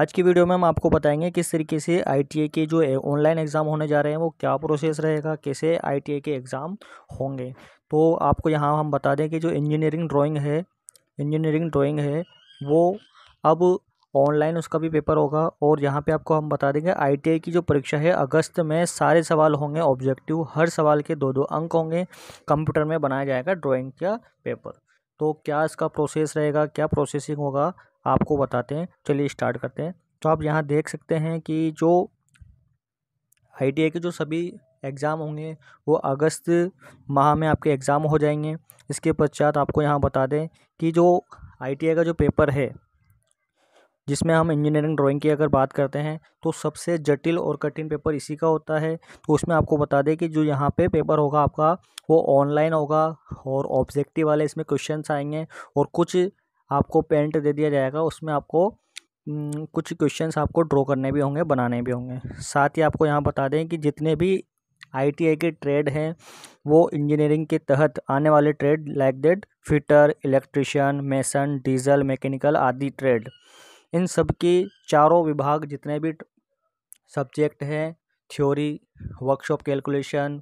आज की वीडियो में हम आपको बताएंगे किस तरीके से आई के जो ऑनलाइन एग्ज़ाम होने जा रहे हैं वो क्या प्रोसेस रहेगा कैसे आई के एग्ज़ाम होंगे तो आपको यहाँ हम बता दें कि जो इंजीनियरिंग ड्राइंग है इंजीनियरिंग ड्राइंग है वो अब ऑनलाइन उसका भी पेपर होगा और यहाँ पे आपको हम बता देंगे आई की जो परीक्षा है अगस्त में सारे सवाल होंगे ऑब्जेक्टिव हर सवाल के दो दो अंक होंगे कंप्यूटर में बनाया जाएगा ड्राइंग का पेपर तो क्या इसका प्रोसेस रहेगा क्या प्रोसेसिंग होगा आपको बताते हैं चलिए स्टार्ट करते हैं तो आप यहाँ देख सकते हैं कि जो आई के जो सभी एग्ज़ाम होंगे वो अगस्त माह में आपके एग्ज़ाम हो जाएंगे इसके पश्चात आपको यहाँ बता दें कि जो आई का जो पेपर है जिसमें हम इंजीनियरिंग ड्राइंग की अगर बात करते हैं तो सबसे जटिल और कठिन पेपर इसी का होता है तो उसमें आपको बता दें कि जो यहाँ पे पेपर होगा आपका वो ऑनलाइन होगा और ऑब्जेक्टिव वाले इसमें क्वेश्चंस आएंगे और कुछ आपको पेंट दे दिया जाएगा उसमें आपको कुछ क्वेश्चंस आपको ड्रॉ करने भी होंगे बनाने भी होंगे साथ ही आपको यहाँ बता दें कि जितने भी आईटीआई के ट्रेड हैं वो इंजीनियरिंग के तहत आने वाले trade like that fitter electrician mason diesel mechanical आदि ट्रेड इन सब की चारों विभाग जितने भी सब्जेक्ट हैं थ्योरी वर्कशॉप कैलकुलेशन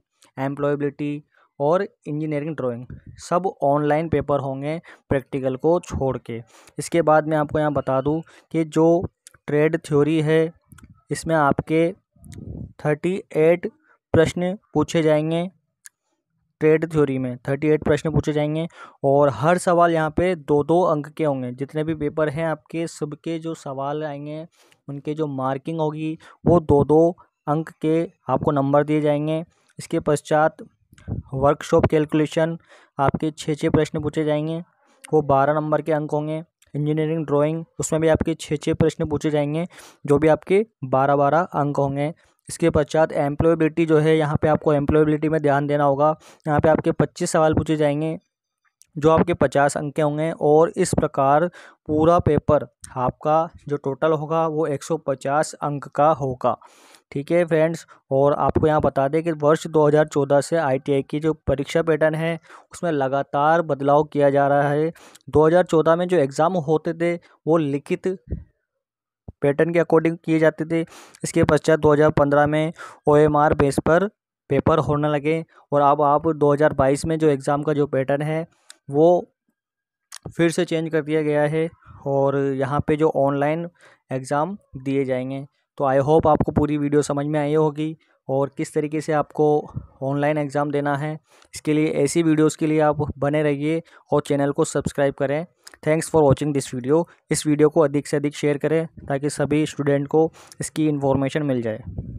एम्प्लॉयबिलिटी और इंजीनियरिंग ड्राइंग सब ऑनलाइन पेपर होंगे प्रैक्टिकल को छोड़ के इसके बाद मैं आपको यहाँ बता दूँ कि जो ट्रेड थ्योरी है इसमें आपके थर्टी एट प्रश्न पूछे जाएंगे ट्रेड थ्योरी में थर्टी एट प्रश्न पूछे जाएंगे और हर सवाल यहाँ पे दो दो अंक के होंगे जितने भी पेपर हैं आपके सबके जो सवाल आएंगे उनके जो मार्किंग होगी वो दो दो अंक के आपको नंबर दिए जाएंगे इसके पश्चात वर्कशॉप कैलकुलेशन आपके छः छः प्रश्न पूछे जाएंगे वो बारह नंबर के अंक होंगे इंजीनियरिंग ड्राइंग उसमें भी आपके छः छः प्रश्न पूछे जाएंगे जो भी आपके बारह बारह अंक होंगे इसके पश्चात एम्प्लॉयबिलिटी जो है यहाँ पे आपको एम्प्लॉयबिलिटी में ध्यान देना होगा यहाँ पे आपके पच्चीस सवाल पूछे जाएंगे जो आपके पचास अंक के होंगे और इस प्रकार पूरा पेपर आपका जो टोटल होगा वो एक सौ पचास अंक का होगा ठीक है फ्रेंड्स और आपको यहाँ बता दें कि वर्ष 2014 से आईटीआई की जो परीक्षा पैटर्न है उसमें लगातार बदलाव किया जा रहा है 2014 में जो एग्ज़ाम होते थे वो लिखित पैटर्न के अकॉर्डिंग किए जाते थे इसके पश्चात 2015 में ओएमआर बेस पर पेपर होने लगे और अब आप 2022 में जो एग्ज़ाम का जो पैटर्न है वो फिर से चेंज कर दिया गया है और यहाँ पर जो ऑनलाइन एग्ज़ाम दिए जाएंगे तो आई होप आपको पूरी वीडियो समझ में आई होगी और किस तरीके से आपको ऑनलाइन एग्ज़ाम देना है इसके लिए ऐसी वीडियोस के लिए आप बने रहिए और चैनल को सब्सक्राइब करें thanks for watching this video इस वीडियो को अधिक से अधिक शेयर करें ताकि सभी स्टूडेंट को इसकी इन्फॉर्मेशन मिल जाए